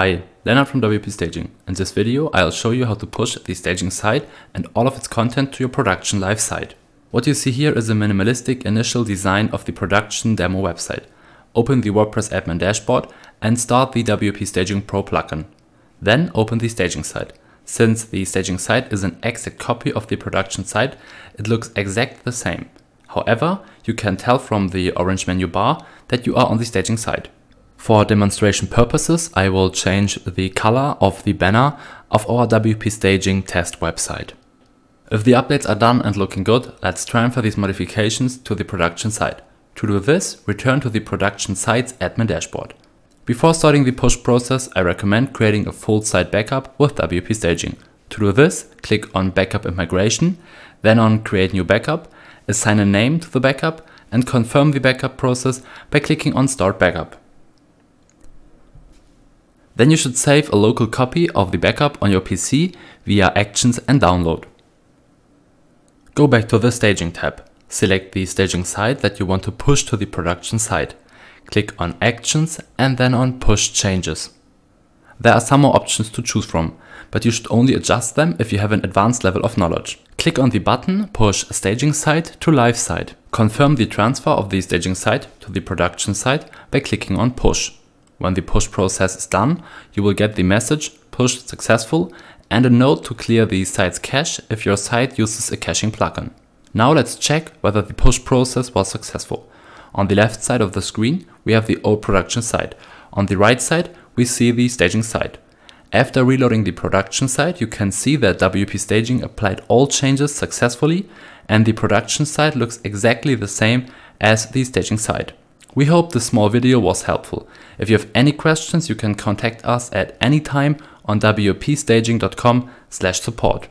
Hi, Leonard from WP Staging. In this video, I'll show you how to push the staging site and all of its content to your production live site. What you see here is a minimalistic initial design of the production demo website. Open the WordPress admin dashboard and start the WP Staging Pro plugin. Then open the staging site. Since the staging site is an exact copy of the production site, it looks exact the same. However, you can tell from the orange menu bar that you are on the staging site. For demonstration purposes, I will change the color of the banner of our WP Staging test website. If the updates are done and looking good, let's transfer these modifications to the production site. To do this, return to the production site's admin dashboard. Before starting the push process, I recommend creating a full site backup with WP Staging. To do this, click on Backup and Migration, then on Create New Backup, assign a name to the backup, and confirm the backup process by clicking on Start Backup. Then you should save a local copy of the backup on your PC via Actions and Download. Go back to the Staging tab. Select the staging site that you want to push to the production site. Click on Actions and then on Push Changes. There are some more options to choose from, but you should only adjust them if you have an advanced level of knowledge. Click on the button Push Staging Site to Live Site. Confirm the transfer of the staging site to the production site by clicking on Push. When the push process is done, you will get the message push successful and a note to clear the site's cache if your site uses a caching plugin. Now let's check whether the push process was successful. On the left side of the screen, we have the old production site. On the right side, we see the staging site. After reloading the production site, you can see that WP Staging applied all changes successfully and the production site looks exactly the same as the staging site. We hope this small video was helpful. If you have any questions, you can contact us at any time on wpstaging.com support.